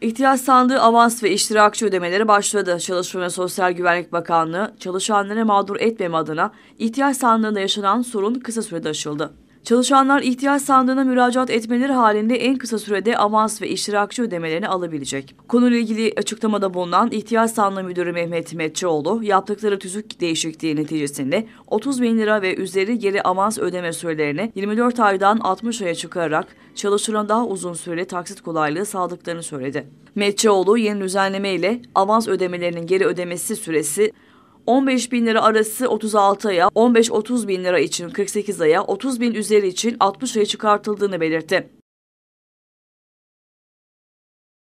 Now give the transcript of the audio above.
İhtiyaç sandığı avans ve iştirakçı ödemeleri başladı. Çalışma ve Sosyal Güvenlik Bakanlığı çalışanları mağdur etmeme adına ihtiyaç sandığında yaşanan sorun kısa sürede aşıldı. Çalışanlar ihtiyaç sandığına müracaat etmeleri halinde en kısa sürede avans ve iştirakçı ödemelerini alabilecek. Konuyla ilgili açıklamada bulunan ihtiyaç sandığı müdürü Mehmet Metçioğlu, yaptıkları tüzük değişikliği neticesinde 30 bin lira ve üzeri geri avans ödeme sürelerini 24 aydan 60 aya çıkararak çalışılan daha uzun süreli taksit kolaylığı sağladıklarını söyledi. Metçioğlu yeni düzenleme ile avans ödemelerinin geri ödemesi süresi 15 bin lira arası 36 aya, 15-30 bin lira için 48 aya, 30 bin üzeri için 60 aya çıkartıldığını belirtti.